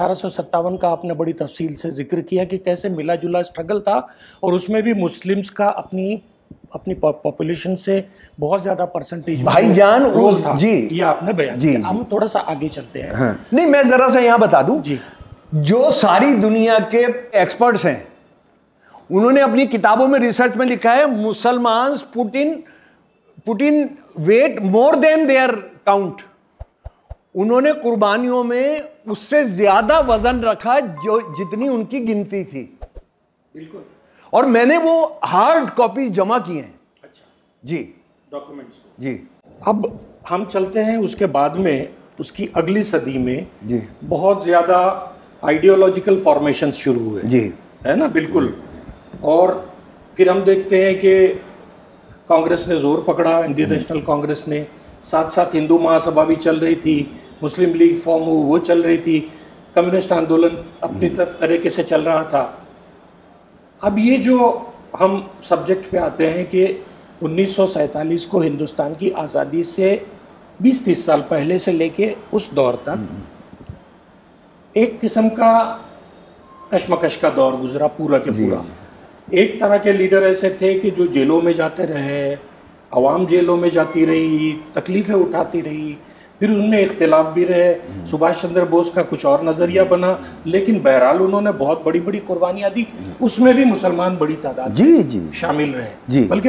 1857 का आपने बड़ी तफसील से जिक्र किया कि कैसे मिला जुला स्ट्रगल था और उसमें भी मुस्लिम्स का अपनी अपनी पॉपुलेशन से बहुत ज्यादा परसेंटेज भाई जान रोल था जी ये आपने बयान जी हम थोड़ा सा आगे चलते हैं हाँ। नहीं मैं जरा सा यहाँ बता दूं जी जो सारी दुनिया के एक्सपर्ट्स हैं उन्होंने अपनी किताबों में रिसर्च में लिखा है मुसलमान put in put in weight more than their count उन्होंने कुर्बानियों में उससे ज्यादा वजन रखा जो जितनी उनकी गिनती थी बिल्कुल और मैंने वो हार्ड कॉपी जमा किए हैं अच्छा जी डॉक्यूमेंट्स जी अब हम चलते हैं उसके बाद में उसकी अगली सदी में जी बहुत ज़्यादा आइडियोलॉजिकल फॉर्मेशन शुरू हुए जी है ना बिल्कुल और फिर हम देखते हैं कि कांग्रेस ने जोर पकड़ा इंडियन हम्म। नेशनल कांग्रेस ने साथ साथ हिंदू महासभा भी चल रही थी मुस्लिम लीग फॉर्म हो वो चल रही थी कम्युनिस्ट आंदोलन अपनी हम्म। तरीके से चल रहा था अब ये जो हम सब्जेक्ट पे आते हैं कि उन्नीस को हिंदुस्तान की आज़ादी से 20-30 साल पहले से लेके उस दौर तक हम्म। एक किस्म का कश्मकश का दौर गुजरा पूरा के पूरा एक तरह के लीडर ऐसे थे कि जो जेलों में जाते रहे आवाम जेलों में जाती रही तकलीफ़ें उठाती रही फिर उनमें इख्तलाफ भी रहे हम्म। सुभाष चंद्र बोस का कुछ और नज़रिया हम्म। बना लेकिन बहरहाल उन्होंने बहुत बड़ी बड़ी कुर्बानियाँ दी हम्म। उसमें भी मुसलमान बड़ी तादाद जी जी शामिल रहे जी बल्कि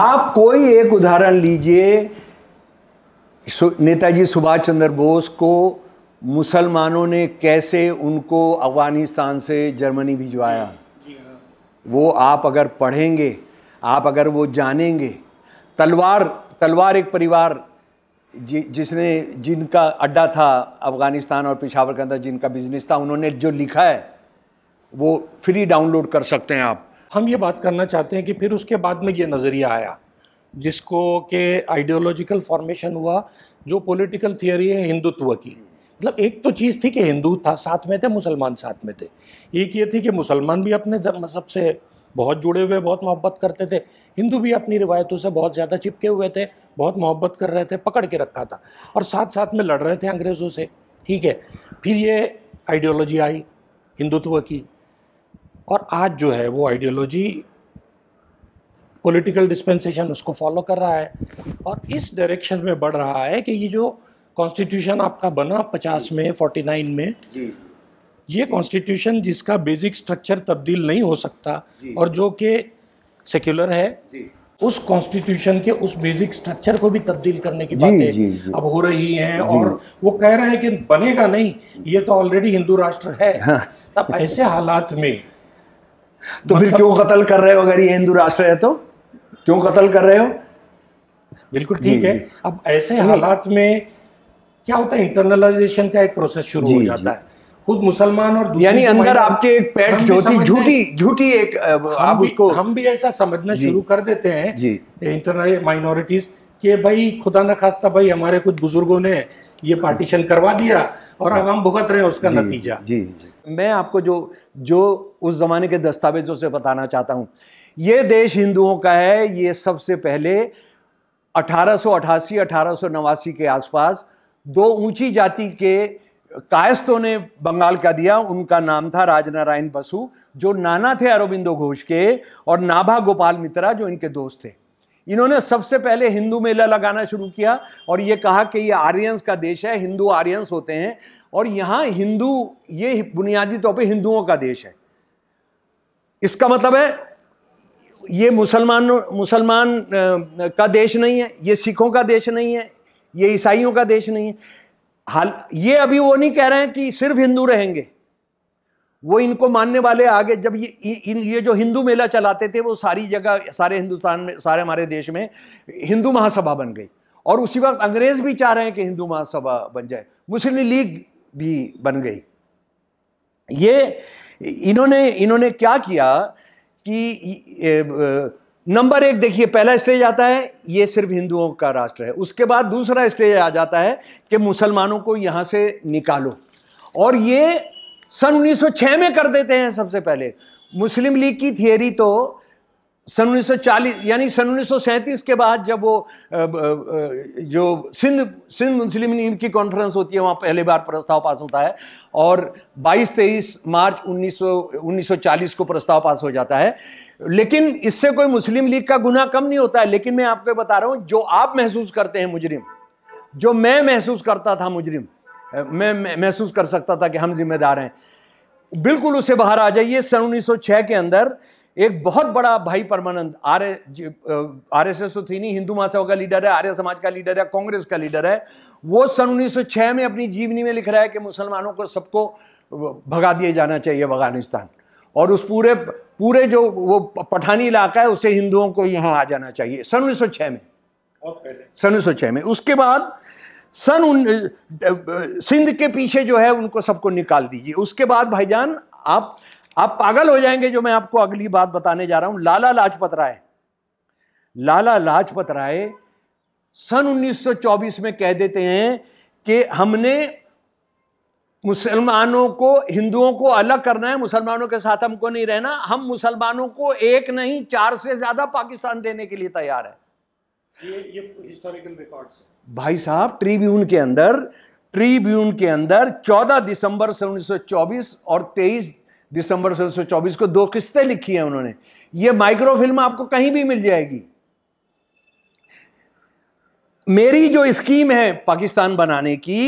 आप कोई एक उदाहरण लीजिए नेताजी सुभाष चंद्र बोस को मुसलमानों ने कैसे उनको अफगानिस्तान से जर्मनी भिजवाया हाँ। वो आप अगर पढ़ेंगे आप अगर वो जानेंगे तलवार तलवार एक परिवार जि, जिसने जिनका अड्डा था अफ़गानिस्तान और पिशावर के अंदर जिनका बिजनेस था उन्होंने जो लिखा है वो फ्री डाउनलोड कर सकते हैं आप हम ये बात करना चाहते हैं कि फिर उसके बाद में ये नज़रिया आया जिसको के आइडियोलॉजिकल फॉर्मेशन हुआ जो पॉलिटिकल थियोरी है हिंदुत्व की मतलब एक तो चीज़ थी कि हिंदू था साथ में थे मुसलमान साथ में थे एक ये थी कि मुसलमान भी अपने मजहब मतलब से बहुत जुड़े हुए बहुत मोहब्बत करते थे हिंदू भी अपनी रिवायतों से बहुत ज़्यादा चिपके हुए थे बहुत मोहब्बत कर रहे थे पकड़ के रखा था और साथ साथ में लड़ रहे थे अंग्रेज़ों से ठीक है फिर ये आइडियोलॉजी आई हिंदुत्व की और आज जो है वो आइडियोलॉजी पॉलिटिकल डिस्पेंसेशन उसको फॉलो कर रहा है और इस डायरेक्शन में बढ़ रहा है कि ये जो कॉन्स्टिट्यूशन आपका बना पचास में फोर्टी नाइन में ये कॉन्स्टिट्यूशन जिसका बेसिक स्ट्रक्चर तब्दील नहीं हो सकता और जो कि सेक्युलर है उस कॉन्स्टिट्यूशन के उस बेसिक स्ट्रक्चर को भी तब्दील करने की बातें अब हो रही हैं और वो कह रहे हैं कि बनेगा नहीं ये तो ऑलरेडी हिंदू राष्ट्र है अब हाँ। तब ऐसे हालात में तो फिर मतलब क्यों कत्ल कर रहे हो अगर ये हिंदू राष्ट्र है तो क्यों कत्ल कर रहे हो बिल्कुल ठीक है अब ऐसे हालात में क्या होता है इंटरनलाइजेशन का एक प्रोसेस शुरू हो जाता है खुद मुसलमान और यानी अंदर आपके एक पैट होती झूठी झूठी एक आप उसको हम भी ऐसा समझना शुरू कर देते हैं इंटरनल माइनॉरिटीज के भाई खुदा न खास्ता भाई हमारे कुछ बुजुर्गों ने ये पार्टीशन करवा दिया और अब हम भुगत रहे हैं उसका नतीजा जी मैं आपको जो जो उस ज़माने के दस्तावेजों से बताना चाहता हूँ ये देश हिंदुओं का है ये सबसे पहले 1888 1889 के आसपास दो ऊंची जाति के कायस्थों ने बंगाल का दिया उनका नाम था राजनारायण बसु जो नाना थे अरविंदो घोष के और नाभा गोपाल मित्रा जो इनके दोस्त थे इन्होंने सबसे पहले हिंदू मेला लगाना शुरू किया और ये कहा कि ये आर्यंस का देश है हिंदू आर्यंस होते हैं और यहाँ हिंदू ये बुनियादी तौर पर हिंदुओं का देश है इसका मतलब है ये मुसलमान मुसलमान का देश नहीं है ये सिखों का देश नहीं है ये ईसाइयों का देश नहीं है हाल ये अभी वो नहीं कह रहे हैं कि सिर्फ हिंदू रहेंगे वो इनको मानने वाले आगे जब ये इन ये जो हिंदू मेला चलाते थे वो सारी जगह सारे हिंदुस्तान में सारे हमारे देश में हिंदू महासभा बन गई और उसी वक्त अंग्रेज भी चाह रहे हैं कि हिंदू महासभा बन जाए मुस्लिम लीग भी बन गई ये इन्होंने इन्होंने क्या किया कि नंबर एक देखिए पहला स्टेज आता है ये सिर्फ हिंदुओं का राष्ट्र है उसके बाद दूसरा स्टेज आ जाता है कि मुसलमानों को यहाँ से निकालो और ये सन 1906 में कर देते हैं सबसे पहले मुस्लिम लीग की थियोरी तो सन 1940 यानी सन 1937 के बाद जब वो जो सिंध सिंध मुस्लिम लीग की कॉन्फ्रेंस होती है वहाँ पहली बार प्रस्ताव पास होता है और 22 23 मार्च 1900 1940 को प्रस्ताव पास हो जाता है लेकिन इससे कोई मुस्लिम लीग का गुना कम नहीं होता है लेकिन मैं आपको बता रहा हूँ जो आप महसूस करते हैं मुजरिम जो मैं महसूस करता था मुजरिम मैं महसूस कर सकता था कि हम जिम्मेदार हैं बिल्कुल उसे बाहर आ जाइए सन उन्नीस के अंदर एक बहुत बड़ा भाई Parmanand R R S S तो थी नहीं हिंदू महासभा का लीडर है आर्य समाज का लीडर है कांग्रेस का लीडर है वो सन उन्नीस में अपनी जीवनी में लिख रहा है कि मुसलमानों को सबको भगा दिए जाना चाहिए अफगानिस्तान और उस पूरे पूरे जो वो पठानी इलाका है उसे हिंदुओं को यहाँ आ जाना चाहिए सन छः में और पहले सन 1906 में उसके बाद सन उन सिंध के पीछे जो है उनको सबको निकाल दीजिए उसके बाद भाईजान आप आप पागल हो जाएंगे जो मैं आपको अगली बात बताने जा रहा हूँ लाला लाजपत राय लाला लाजपत राय सन 1924 में कह देते हैं कि हमने मुसलमानों को हिंदुओं को अलग करना है मुसलमानों के साथ हमको नहीं रहना हम मुसलमानों को एक नहीं चार से ज़्यादा पाकिस्तान देने के लिए तैयार है ये ये हिस्टोरिकल रिकॉर्ड्स भाई साहब ट्रिब्यून के अंदर ट्रिब्यून के अंदर 14 दिसंबर से 1924 और 23 दिसंबर से 1924 को दो किस्तें लिखी हैं उन्होंने ये माइक्रोफिल्म आपको कहीं भी मिल जाएगी मेरी जो स्कीम है पाकिस्तान बनाने की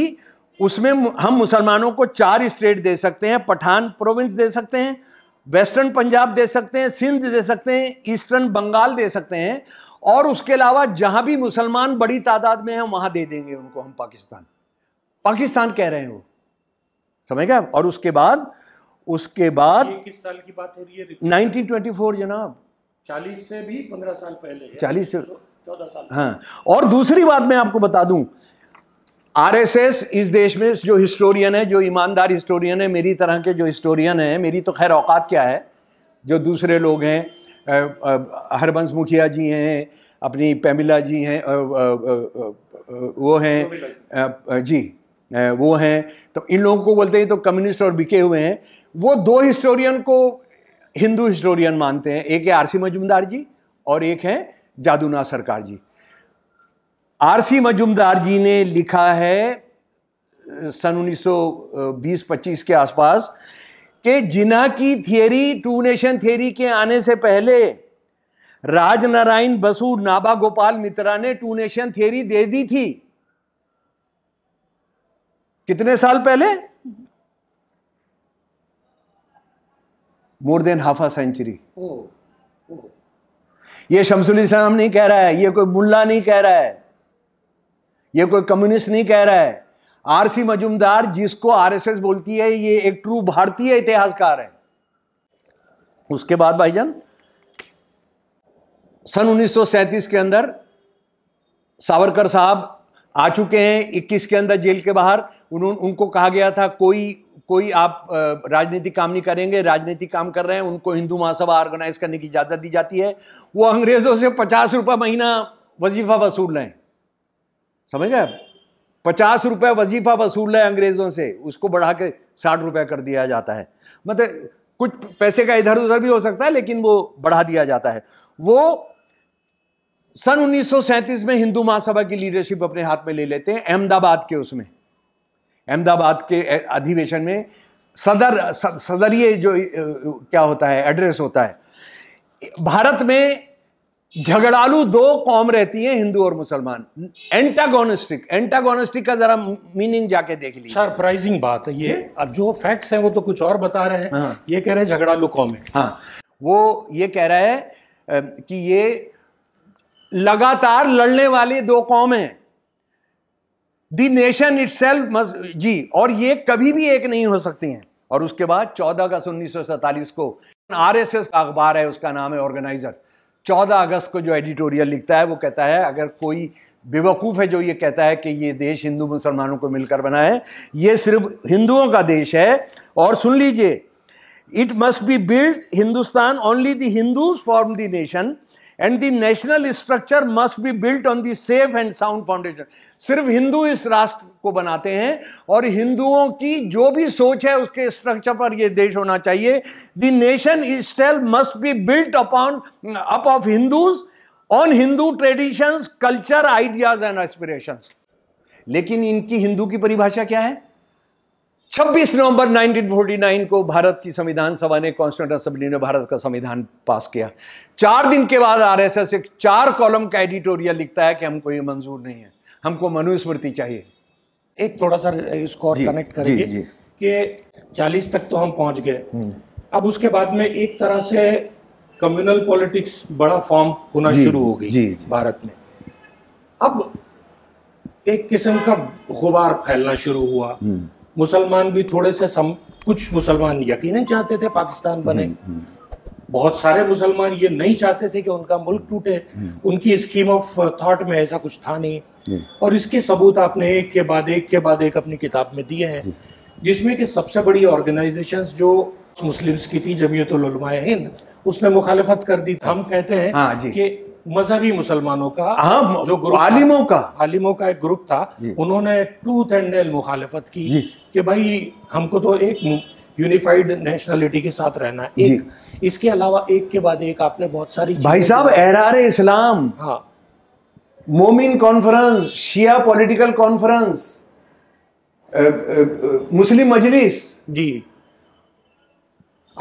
उसमें हम मुसलमानों को चार स्टेट दे सकते हैं पठान प्रोविंस दे सकते हैं वेस्टर्न पंजाब दे सकते हैं सिंध दे सकते हैं ईस्टर्न बंगाल दे सकते हैं और उसके अलावा जहां भी मुसलमान बड़ी तादाद में हैं वहां दे देंगे उनको हम पाकिस्तान पाकिस्तान कह रहे हैं वो समझ गए और उसके बाद उसके बाद किस साल की बात हो रही है नाइनटीन ट्वेंटी फोर जनाब चालीस से भी पंद्रह साल पहले चालीस से चौदह साल हाँ और दूसरी बात मैं आपको बता दूं आरएसएस इस देश में जो हिस्टोरियन है जो ईमानदार हिस्टोरियन है मेरी तरह के जो हिस्टोरियन है मेरी तो खैर औकात क्या है जो दूसरे लोग हैं हरबंस मुखिया जी हैं अपनी पेमिला जी हैं वो हैं जी वो हैं तो इन लोगों को बोलते हैं तो कम्युनिस्ट और बिके हुए हैं वो दो हिस्टोरियन को हिंदू हिस्टोरियन मानते हैं एक है आरसी मजुमदार जी और एक हैं जादूना सरकार जी आरसी मजुमदार जी ने लिखा है सन 1920-25 के आसपास कि जिना की थियोरी टू नेशन थियोरी के आने से पहले राजनारायण बसु नाभा गोपाल मित्रा ने टू नेशन थियोरी दे दी थी कितने साल पहले more than half a century ये शमसुल इस्लाम नहीं कह रहा है ये कोई मुल्ला नहीं कह रहा है ये कोई कम्युनिस्ट नहीं कह रहा है आरसी मजुमदार जिसको आरएसएस बोलती है ये एक ट्रू भारतीय इतिहासकार है उसके बाद भाईजान सन 1937 के अंदर सावरकर साहब आ चुके हैं 21 के अंदर जेल के बाहर उन्होंने उनको कहा गया था कोई कोई आप राजनीतिक काम नहीं करेंगे राजनीतिक काम कर रहे हैं उनको हिंदू महासभा ऑर्गेनाइज करने की इजाज़त दी जाती है वो अंग्रेज़ों से पचास रुपये महीना वजीफा वसूल रहे हैं समझ गए पचास रुपये वजीफा वसूल है अंग्रेज़ों से उसको बढ़ा के साठ रुपये कर दिया जाता है मतलब कुछ पैसे का इधर उधर भी हो सकता है लेकिन वो बढ़ा दिया जाता है वो सन 1937 में हिंदू महासभा की लीडरशिप अपने हाथ में ले लेते हैं अहमदाबाद के उसमें अहमदाबाद के अधिवेशन में सदर सदरीय जो क्या होता है एड्रेस होता है भारत में झगड़ालू दो कौम रहती है हिंदू और मुसलमान एंटागोनिस्टिक एंटागोनिस्टिक का जरा मीनिंग जाके देख लीजिए सरप्राइजिंग बात है ये, अब जो फैक्ट्स हैं वो तो कुछ और बता रहे हैं हाँ। ये कह रहे हैं झगड़ालू कौम है हाँ वो ये कह रहा है कि ये लगातार लड़ने वाली दो कौम है दी नेशन इट सेल्फ जी और ये कभी भी एक नहीं हो सकती हैं और उसके बाद चौदह अगस्त उन्नीस को आरएसएस का अखबार है उसका नाम है ऑर्गेनाइजर चौदह अगस्त को जो एडिटोरियल लिखता है वो कहता है अगर कोई बेवकूफ़ है जो ये कहता है कि ये देश हिंदू मुसलमानों को मिलकर बना है ये सिर्फ हिंदुओं का देश है और सुन लीजिए it must be build Hindustan only the Hindus form the nation and the national structure must be built on the safe and sound foundation सिर्फ हिंदू इस राष्ट्र को बनाते हैं और हिंदुओं की जो भी सोच है उसके स्ट्रक्चर पर यह देश होना चाहिए the nation state must be built upon up of Hindus on Hindu traditions culture ideas and aspirations लेकिन इनकी हिंदू की परिभाषा क्या है 26 नवंबर 1949 को भारत की संविधान सभा ने कॉन्स्टेंट असेंबली ने भारत का संविधान पास किया चार दिन के बाद आरएसएस एक चार कॉलम का एडिटोरियल लिखता है कि हमको ये मंजूर नहीं है हमको मनुस्मृति चाहिए एक थोड़ा सा इसको और कनेक्ट करेंगे कि 40 तक तो हम पहुंच गए हम्म। अब उसके बाद में एक तरह से कम्युनल पॉलिटिक्स बड़ा फॉर्म होना शुरू हो गई भारत में अब एक किस्म का गुबार फैलना शुरू हुआ हम्म। मुसलमान भी थोड़े से सम, कुछ मुसलमान यकीनन चाहते थे पाकिस्तान हम्म, बने हम्म, हम्म। बहुत सारे मुसलमान ये नहीं चाहते थे कि उनका मुल्क टूटे उनकी स्कीम ऑफ थॉट में ऐसा कुछ था नहीं, नहीं। और इसके सबूत आपने एक के बाद एक के बाद एक अपनी किताब में दिए हैं जिसमें कि सबसे बड़ी ऑर्गेनाइजेशंस जो मुस्लिम्स की थी जमीयत हिंद उसने मुखालफत कर दी हम कहते हैं हाँ कि मजहबी मुसलमानों का हाँ, जो ग्रुप आलिमों का आलिमों का एक ग्रुप था उन्होंने टूथ एंड नेल मुखालफत की कि भाई हमको तो एक यूनिफाइड नेशनलिटी के साथ रहना है एक इसके अलावा एक के बाद एक आपने बहुत सारी भाई साहब एरार इस्लाम हाँ Momin conference Shia political conference Muslim Majlis जी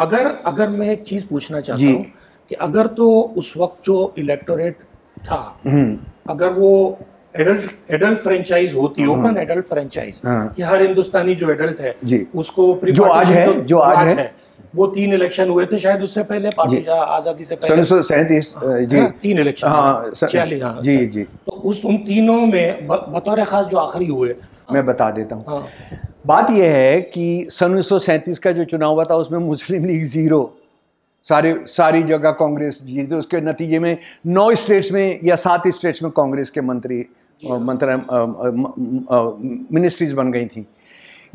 अगर अगर मैं एक चीज पूछना चाहता हूँ कि अगर तो उस वक्त जो इलेक्टोरेट था हम्म। अगर वो एडल्ट एडल्ट फ्रेंचाइज होती ओपन एडल्ट फ्रेंचाइज कि हर हिंदुस्तानी जो एडल्ट है जी, उसको तो जो आज है जो, जो आज, आज है, है वो तीन इलेक्शन हुए थे शायद उससे पहले आजादी से पहले सौ हाँ, जी तीन इलेक्शन हाँ, हाँ, जी जी तो उस उन तीनों में बतौर खास जो आखिरी हुए मैं बता देता हूँ हाँ। बात यह है कि सन उन्नीस का जो चुनाव हुआ था उसमें मुस्लिम लीग ज़ीरो सारे सारी जगह कांग्रेस तो उसके नतीजे में नौ स्टेट्स में या सात स्टेट्स में कांग्रेस के मंत्री मंत्र मिनिस्ट्रीज बन गई थी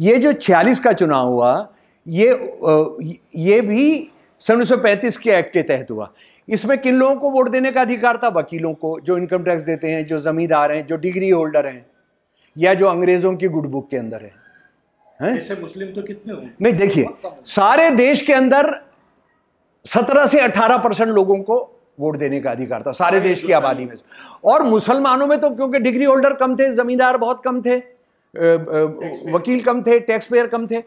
ये जो 46 का चुनाव हुआ ये ये भी सन उन्नीस के एक्ट के तहत हुआ इसमें किन लोगों को वोट देने का अधिकार था वकीलों को जो इनकम टैक्स देते हैं जो जमींदार हैं जो डिग्री होल्डर हैं या जो अंग्रेज़ों की गुड बुक के अंदर है हैं मुस्लिम तो कितने नहीं देखिए सारे देश के अंदर सत्रह से अठारह परसेंट लोगों को वोट देने का अधिकार था सारे देश की आबादी में और मुसलमानों में तो क्योंकि डिग्री होल्डर कम थे जमींदार बहुत कम थे वकील कम थे टैक्स पेयर कम थे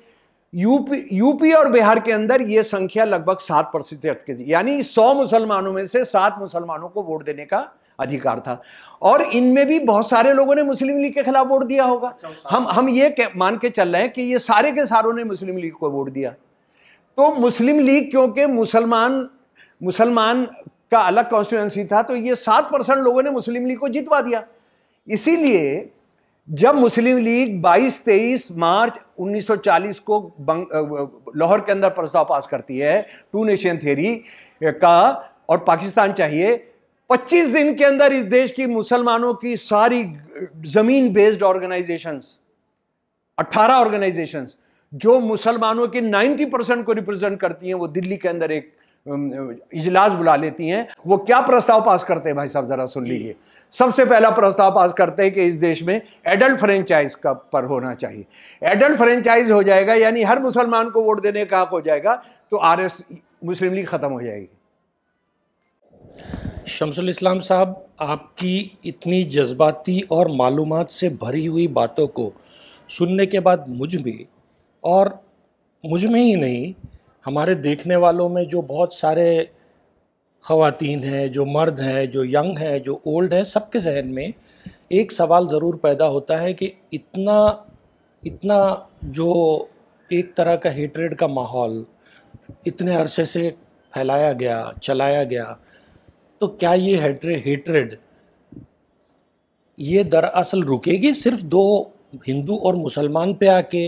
यूपी यूपी और बिहार के अंदर ये संख्या लगभग सात प्रतिशत थी यानी सौ मुसलमानों में से सात मुसलमानों को वोट देने का अधिकार था और इनमें भी बहुत सारे लोगों ने मुस्लिम लीग के खिलाफ वोट दिया होगा अच्छा, हम हम ये मान के चल रहे हैं कि ये सारे के सारों ने मुस्लिम लीग को वोट दिया तो मुस्लिम लीग क्योंकि मुसलमान मुसलमान का अलग कॉन्स्टिट्यूंसी था तो ये सात परसेंट लोगों ने मुस्लिम लीग को जितवा दिया इसीलिए जब मुस्लिम लीग 22-23 मार्च 1940 को लाहौर के अंदर प्रस्ताव पास करती है टू नेशन थेरी का और पाकिस्तान चाहिए 25 दिन के अंदर इस देश की मुसलमानों की सारी ज़मीन बेस्ड ऑर्गेनाइजेशंस 18 ऑर्गेनाइजेशंस जो मुसलमानों के 90 परसेंट को रिप्रेजेंट करती हैं वो दिल्ली के अंदर एक इजलास बुला लेती हैं वो क्या प्रस्ताव पास करते हैं भाई साहब ज़रा सुन लीजिए सबसे पहला प्रस्ताव पास करते हैं कि इस देश में एडल्ट फ्रेंचाइज का पर होना चाहिए एडल्ट फ्रेंचाइज हो जाएगा यानी हर मुसलमान को वोट देने का हक हो जाएगा तो आर एस मुस्लिम लीग ख़त्म हो जाएगी शमसुल इस्लाम साहब आपकी इतनी जज्बाती और मालूम से भरी हुई बातों को सुनने के बाद मुझ में और मुझ में ही नहीं हमारे देखने वालों में जो बहुत सारे खातन हैं जो मर्द हैं जो यंग हैं जो ओल्ड हैं सबके जहन में एक सवाल ज़रूर पैदा होता है कि इतना इतना जो एक तरह का हेटरेड का माहौल इतने अरसे से फैलाया गया चलाया गया तो क्या ये हेटरे हेटरेड ये दरअसल रुकेगी सिर्फ दो हिंदू और मुसलमान पे आके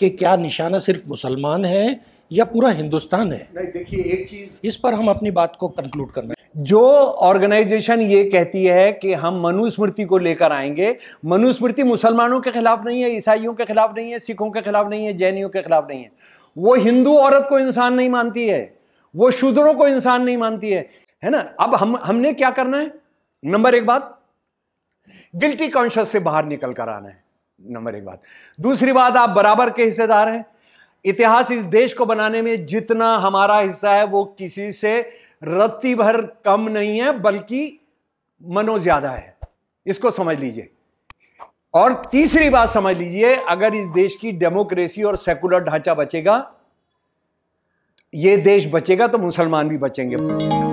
कि क्या निशाना सिर्फ मुसलमान है या पूरा हिंदुस्तान है नहीं देखिए एक चीज इस पर हम अपनी बात को कंक्लूड करना जो ऑर्गेनाइजेशन ये कहती है कि हम मनुस्मृति को लेकर आएंगे मनुस्मृति मुसलमानों के खिलाफ नहीं है ईसाइयों के खिलाफ नहीं है सिखों के खिलाफ नहीं है जैनियों के खिलाफ नहीं है वो हिंदू औरत को इंसान नहीं मानती है वो शूद्रों को इंसान नहीं मानती है है ना अब हम हमने क्या करना है नंबर एक बात गिल्टी कॉन्शियस से बाहर निकल कर आना है नंबर एक बात दूसरी बात आप बराबर के हिस्सेदार हैं इतिहास इस देश को बनाने में जितना हमारा हिस्सा है वो किसी से रत्ती भर कम नहीं है बल्कि मनो ज्यादा है इसको समझ लीजिए और तीसरी बात समझ लीजिए अगर इस देश की डेमोक्रेसी और सेकुलर ढांचा बचेगा ये देश बचेगा तो मुसलमान भी बचेंगे